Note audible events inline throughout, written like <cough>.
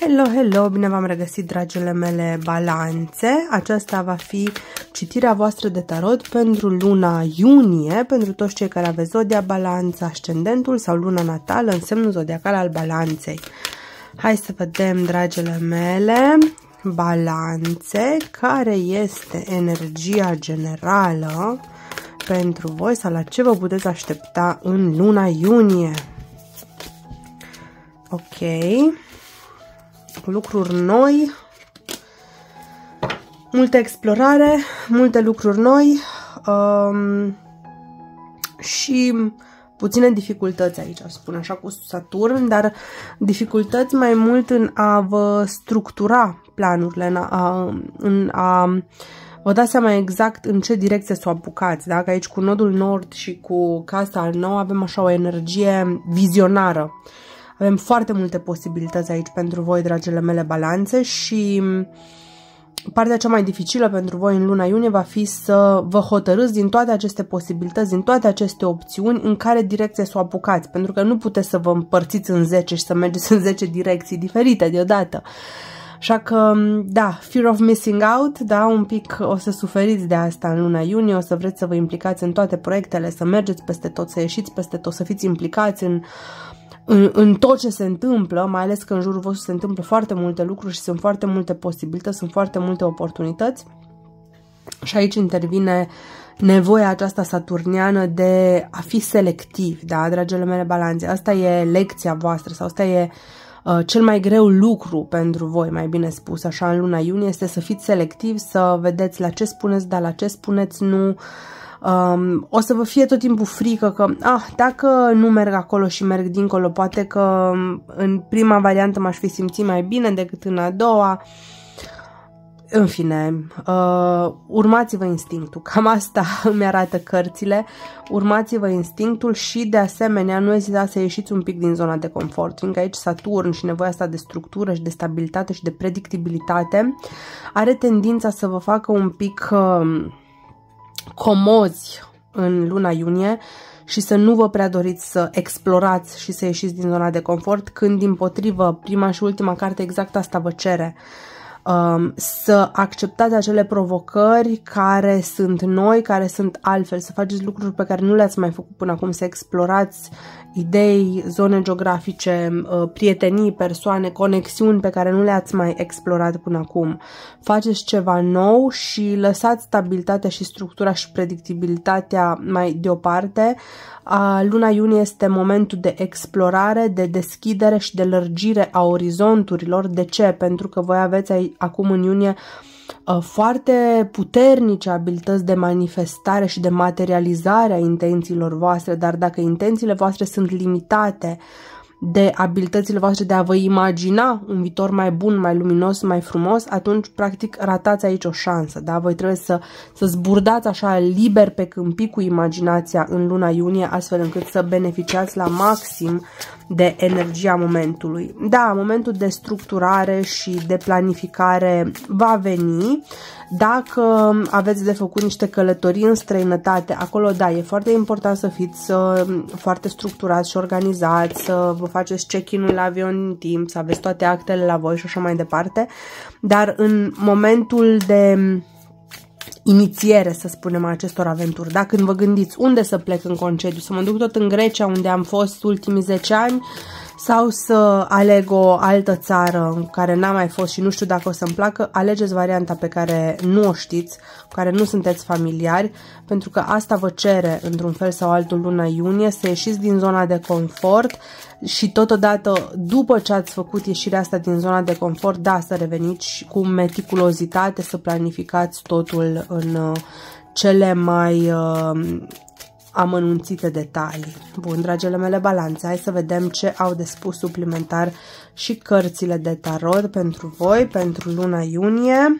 Hello, hello! Bine v-am regăsit, dragile mele balanțe! Aceasta va fi citirea voastră de tarot pentru luna iunie, pentru toți cei care aveți zodia balanță, ascendentul sau luna natală, în semnul zodiacal al balanței. Hai să vedem, dragile mele, balanțe, care este energia generală pentru voi sau la ce vă puteți aștepta în luna iunie. Ok lucruri noi, multă explorare, multe lucruri noi um, și puține dificultăți aici, aș spune așa, cu Saturn, dar dificultăți mai mult în a vă structura planurile, în a, în a vă dați seama exact în ce direcție să o apucați. Dacă aici cu nodul nord și cu casa al nou avem așa o energie vizionară, uh, avem foarte multe posibilități aici pentru voi, dragele mele balanțe și mm, partea cea mai dificilă pentru voi în luna iunie va fi să vă hotărâți din toate aceste posibilități, din toate aceste opțiuni în care direcție să o apucați, pentru că nu puteți să vă împărțiți în 10 și să mergeți <laughs> în 10 direcții diferite deodată. Așa că, mm, da, fear of missing out, da, un pic o să suferiți de asta în luna iunie, o să vreți să vă implicați în toate proiectele, să mergeți peste tot, să ieșiți peste tot, să fiți implicați în uh, în, în tot ce se întâmplă, mai ales că în jurul vostru se întâmplă foarte multe lucruri și sunt foarte multe posibilități, sunt foarte multe oportunități. Și aici intervine nevoia aceasta saturniană de a fi selectiv, da, dragele mele balanțe. Asta e lecția voastră sau asta e uh, cel mai greu lucru pentru voi, mai bine spus, așa în luna iunie, este să fiți selectivi, să vedeți la ce spuneți, dar la ce spuneți nu, uh, um, o să vă fie tot timpul frică că ah, dacă nu merg acolo și merg dincolo, poate că um, în prima variantă m-aș fi simțit mai bine decât în a doua. În fine, uh, urmați-vă instinctul, cam asta <laughs> îmi arată cărțile, urmați-vă instinctul și de asemenea nu ezitați să ieșiți un pic din zona de confort, fiindcă aici Saturn și nevoia asta de structură și de stabilitate și de predictibilitate are tendința să vă facă un pic... Uh, comozi în luna iunie și să nu vă prea doriți să explorați și să ieșiți din zona de confort, când din potrivă prima și ultima carte exact asta vă cere. Uh, um, să acceptați acele provocări care sunt noi, care sunt altfel, să faceți lucruri pe care nu le-ați mai făcut până acum, să explorați idei, zone geografice, uh, prietenii, persoane, conexiuni pe care nu le-ați mai explorat până acum. Faceți ceva nou și lăsați stabilitatea și structura și predictibilitatea mai deoparte. Luna iunie este momentul de explorare, de deschidere și de lărgire a orizonturilor. De ce? Pentru că voi aveți acum în iunie uh, foarte puternice abilități de manifestare și de materializare a intențiilor voastre, dar dacă intențiile voastre sunt limitate, uh, de abilitățile voastre de a vă imagina un viitor mai bun, mai luminos, mai frumos, atunci, practic, ratați aici o șansă. Da? Voi trebuie să, să zburdați așa liber pe câmpii cu imaginația în luna iunie, astfel încât să beneficiați la maxim de energia momentului. Da, momentul de structurare și de planificare va veni, dacă aveți de făcut niște călătorii în străinătate, acolo, da, e foarte important să fiți uh, foarte structurați și organizați, să vă faceți check-in-ul la avion în timp, să aveți toate actele la voi și așa mai departe, dar în momentul de inițiere, să spunem, a acestor aventuri. Dacă Când vă gândiți unde să plec în concediu, să mă duc tot în Grecia, unde am fost ultimii 10 ani, sau să aleg o altă țară în care n-am mai fost și nu știu dacă o să-mi placă, alegeți varianta pe care nu o știți, cu care nu sunteți familiari, pentru că asta vă cere într-un fel sau altul luna iunie să ieșiți din zona de confort și totodată după ce ați făcut ieșirea asta din zona de confort, da, să reveniți cu meticulozitate, să planificați totul în uh, cele mai uh, amănunțite detalii. Bun, dragele mele balanțe, hai să vedem ce au de spus suplimentar și cărțile de tarot pentru voi, pentru luna iunie.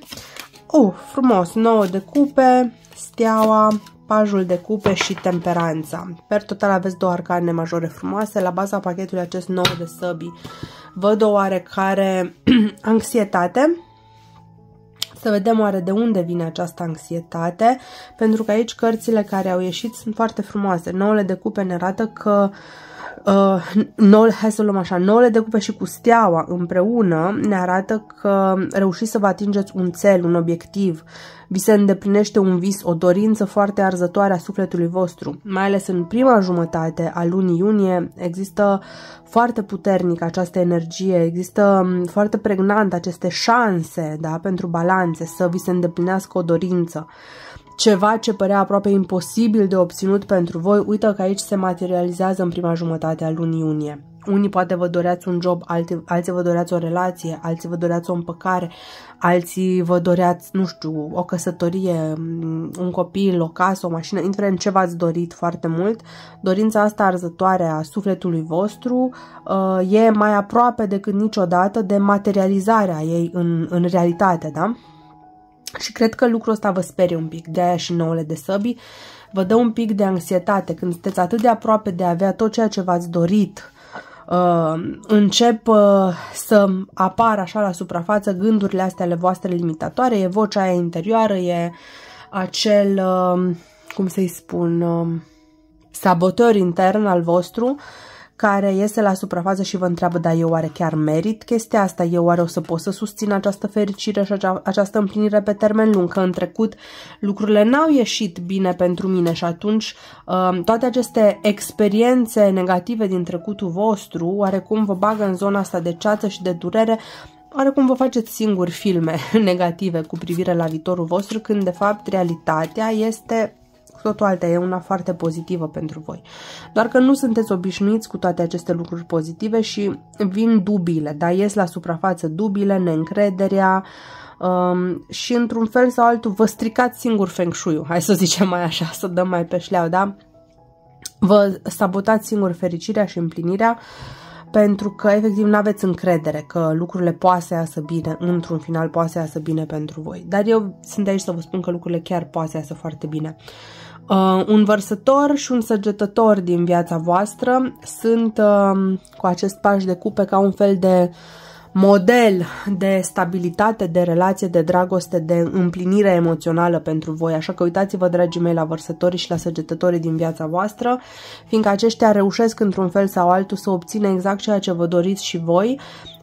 Uh, frumos, 9 de cupe, steaua, pajul de cupe și temperanța. Per total aveți două arcane majore frumoase, la baza pachetului acest 9 de săbii. Văd o oarecare <clears throat> anxietate să vedem oare de unde vine această anxietate, pentru că aici cărțile care au ieșit sunt foarte frumoase. Noule de cupe ne arată că uh, uh, nouă, hai să luăm așa, nouăle de cupe și cu steaua împreună ne arată că reușiți să vă atingeți un cel, un obiectiv, vi se îndeplinește un vis, o dorință foarte arzătoare a sufletului vostru. Mai ales în prima jumătate a lunii iunie există foarte puternic această energie, există um, foarte pregnant aceste șanse da, pentru balanțe, să vi se îndeplinească o dorință. Uh, ceva ce părea aproape imposibil de obținut pentru voi, uită că aici se materializează în prima jumătate a lunii iunie. Unii poate vă doreați un job, alte, alții vă doreați o relație, alții vă doreați o împăcare, alții vă doreați, nu știu, o căsătorie, mm, un copil, o casă, o mașină, indiferent ce v-ați dorit foarte mult, dorința asta arzătoare a sufletului vostru uh, e mai aproape decât niciodată de materializarea ei în, în realitate, da? Și cred că lucrul ăsta vă sperie un pic, de-aia și nouăle de săbi. Vă dă un pic de anxietate când sunteți atât de aproape de a avea tot ceea ce v-ați dorit. Uh, încep uh, să apară așa la suprafață gândurile astea ale voastre limitatoare, e vocea aia interioară, e acel, uh, cum să-i spun, uh, sabotor intern al vostru uh, care iese la suprafață și vă întreabă, dar eu oare chiar merit chestia asta? Eu oare o să pot să susțin această fericire și acea, această împlinire pe termen lung? Că în trecut lucrurile n-au ieșit bine pentru mine și atunci uh, toate aceste experiențe negative din trecutul vostru oarecum vă bagă în zona asta de ceață și de durere oarecum vă faceți singuri filme <laughs> negative cu privire la viitorul vostru, când de fapt realitatea este totul alta e una foarte pozitivă pentru voi. Doar că nu sunteți obișnuiți cu toate aceste lucruri pozitive și vin dubile. da? Ies la suprafață dubile, neîncrederea um, și într-un fel sau altul vă stricați singur feng shui hai să zicem mai așa, să dăm mai pe șleau, da? Vă sabotați singur fericirea și împlinirea pentru că efectiv nu aveți încredere că lucrurile poate să iasă bine, într-un final poate să iasă bine pentru voi. Dar eu sunt aici să vă spun că lucrurile chiar poate să iasă foarte bine. Uh, Uh, un vărsător și un săgetător din viața voastră sunt uh, cu acest paș de cupe ca un fel de model de stabilitate, de relație, de dragoste, de împlinire emoțională pentru voi. Așa că uitați-vă, dragii mei, la vărsătorii și la săgetătorii din viața voastră, fiindcă aceștia reușesc într-un fel sau altul să obțină exact ceea ce vă doriți și voi,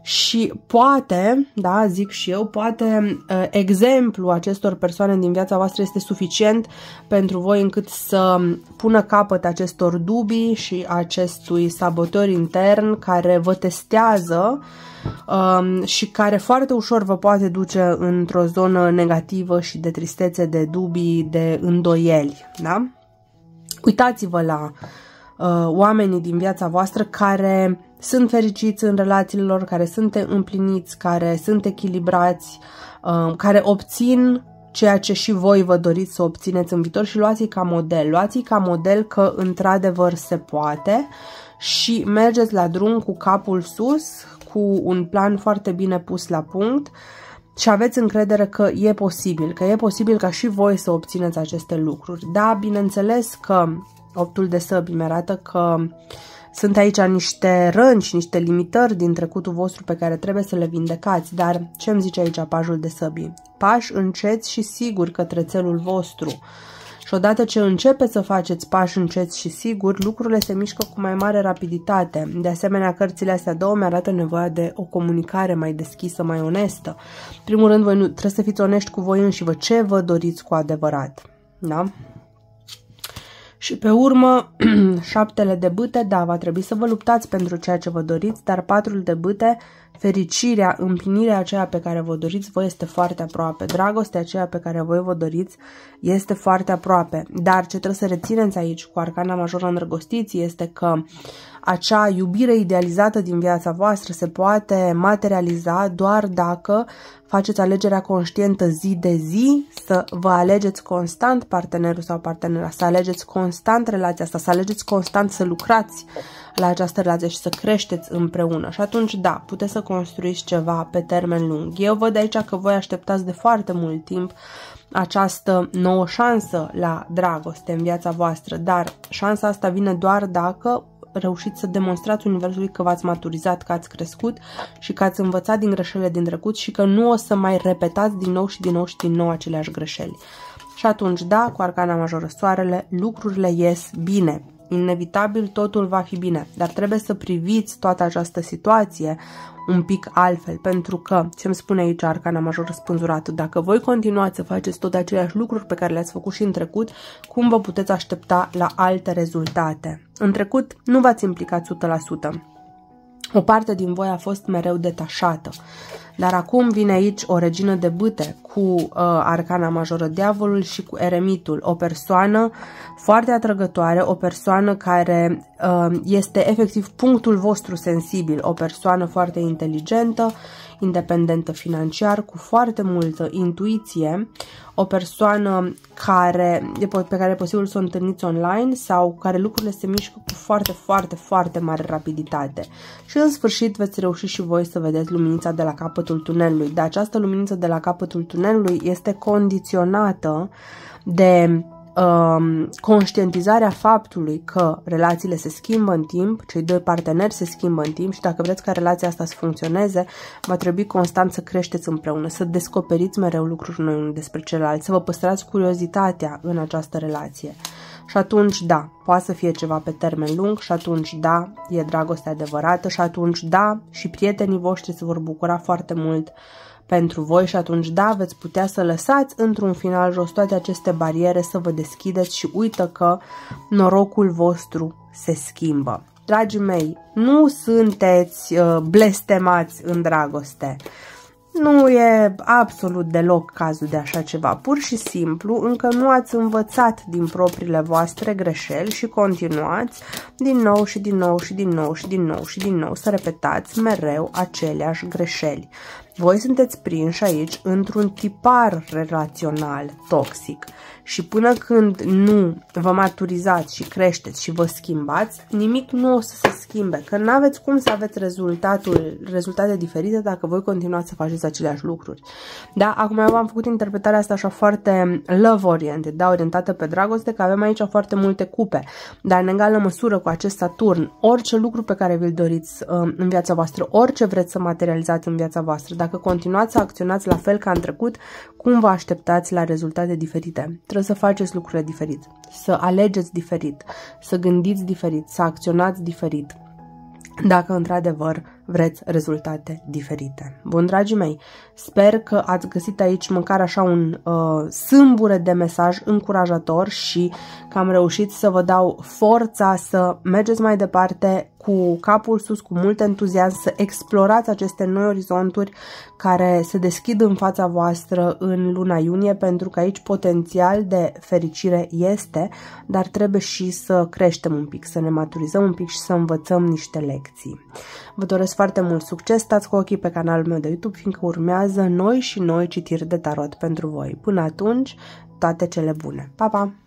și poate, da, zic și eu, poate uh, exemplul acestor persoane din viața voastră este suficient pentru voi încât să pună capăt acestor dubii și acestui sabotor intern care vă testează um, și care foarte ușor vă poate duce într-o zonă negativă și de tristețe, de dubii, de îndoieli, da? Uitați-vă la uh, uh, oamenii din viața voastră care sunt fericiți în relațiile lor, care sunt împliniți, care sunt echilibrați, uh, care obțin ceea ce și voi vă doriți să obțineți în viitor și luați-i ca model. Luați-i ca model că într-adevăr se poate și mergeți la drum cu capul sus, cu un plan foarte bine pus la punct și aveți încredere că e posibil, că e posibil ca și voi să obțineți aceste lucruri. Da, bineînțeles că optul de săbi mi-arată că sunt aici niște rănci, niște limitări din trecutul vostru pe care trebuie să le vindecați, dar ce îmi zice aici pajul de săbi? Pași înceți și sigur către țelul vostru. Și odată ce începeți să faceți pași încet și sigur, lucrurile se mișcă cu mai mare rapiditate. De asemenea, cărțile astea două mi-arată nevoia de o comunicare mai deschisă, mai onestă. Primul rând, voi nu, trebuie să fiți onești cu voi înși vă ce vă doriți cu adevărat. Da? Și pe urmă, <clears throat> șaptele de bâte, da, va trebui să vă luptați pentru ceea ce vă doriți, dar patrul de bâte Fericirea, împlinirea aceea pe care vă doriți voi este foarte aproape. Dragostea aceea pe care voi vă doriți este foarte aproape. Dar ce trebuie să rețineți aici cu arcana majoră îndrăgostiții este că acea iubire idealizată din viața voastră se poate materializa doar dacă faceți alegerea conștientă zi de zi, să vă alegeți constant partenerul sau partenera, să alegeți constant relația asta, să alegeți constant să lucrați la această relație și să creșteți împreună. Și atunci, da, puteți să construiți ceva pe termen lung. Eu văd aici că voi așteptați de foarte mult timp această nouă șansă la dragoste în viața voastră, dar șansa asta vine doar dacă reușiți să demonstrați universului că v-ați maturizat, că ați crescut și că ați învățat din greșelile din trecut și că nu o să mai repetați din nou și din nou și din nou aceleași greșeli. Și atunci, da, cu arcana majoră soarele, lucrurile ies bine. Inevitabil totul va fi bine, dar trebuie să priviți toată această situație un pic altfel, pentru că, ce îmi spune aici Arcana Major Spânzurat, dacă voi continuați să faceți tot aceleași lucruri pe care le-ați făcut și în trecut, cum vă puteți aștepta la alte rezultate? În trecut nu v-ați implicat 100%. O parte din voi a fost mereu detașată. Dar acum vine aici o regină de bâte cu uh, arcana majoră diavolul și cu eremitul, o persoană foarte atrăgătoare, o persoană care uh, este efectiv punctul vostru sensibil, o persoană foarte inteligentă, independentă financiar, cu foarte multă intuiție, o persoană care, pe care e posibil să o întâlniți online sau care lucrurile se mișcă cu foarte, foarte, foarte mare rapiditate. Și în sfârșit veți reuși și voi să vedeți luminița de la capătul tunelului. De această luminiță de la capătul tunelului este condiționată de um, conștientizarea faptului că relațiile se schimbă în timp, cei doi parteneri se schimbă în timp și dacă vreți ca relația asta să funcționeze, va trebui constant să creșteți împreună, să descoperiți mereu lucruri noi unul despre celălalt, să vă păstrați curiozitatea în această relație. Și atunci, da, poate să fie ceva pe termen lung și atunci, da, e dragoste adevărată și atunci, da, și prietenii voștri se vor bucura foarte mult pentru voi și atunci da, veți putea să lăsați într-un final jos toate aceste bariere, să vă deschideți și uită că norocul vostru se schimbă. Dragii mei, nu sunteți uh, blestemați în dragoste. Nu e absolut deloc cazul de așa ceva. Pur și simplu, încă nu ați învățat din propriile voastre greșeli și continuați din nou și din nou și din nou și din nou și din nou să repetați mereu aceleași greșeli. Voi sunteți prinși aici într-un tipar relațional toxic și până când nu vă maturizați și creșteți și vă schimbați, nimic nu o să se schimbe, că nu aveți cum să aveți rezultatul, rezultate diferite dacă voi continuați să faceți aceleași lucruri. Da, acum eu am făcut interpretarea asta așa foarte love-oriented, da, orientată pe dragoste, că avem aici foarte multe cupe, dar în egală măsură cu acest Saturn, orice lucru pe care vi-l doriți uh, în viața voastră, orice vreți să materializați în viața voastră, dacă continuați să acționați la fel ca în trecut, cum vă așteptați la rezultate diferite? Trebuie să faceți lucrurile diferit, să alegeți diferit, să gândiți diferit, să acționați diferit dacă într-adevăr vreți rezultate diferite. Bun, dragii mei, sper că ați găsit aici măcar așa un uh, sâmbure de mesaj încurajator și că am reușit să vă dau forța să mergeți mai departe cu capul sus, cu mult entuziasm, să explorați aceste noi orizonturi care se deschid în fața voastră în luna iunie, pentru că aici potențial de fericire este, dar trebuie și să creștem un pic, să ne maturizăm un pic și să învățăm niște lecții. Vă doresc foarte mult succes, stați cu ochii pe canalul meu de YouTube, fiindcă urmează noi și noi citiri de tarot pentru voi. Până atunci, toate cele bune! Pa, pa!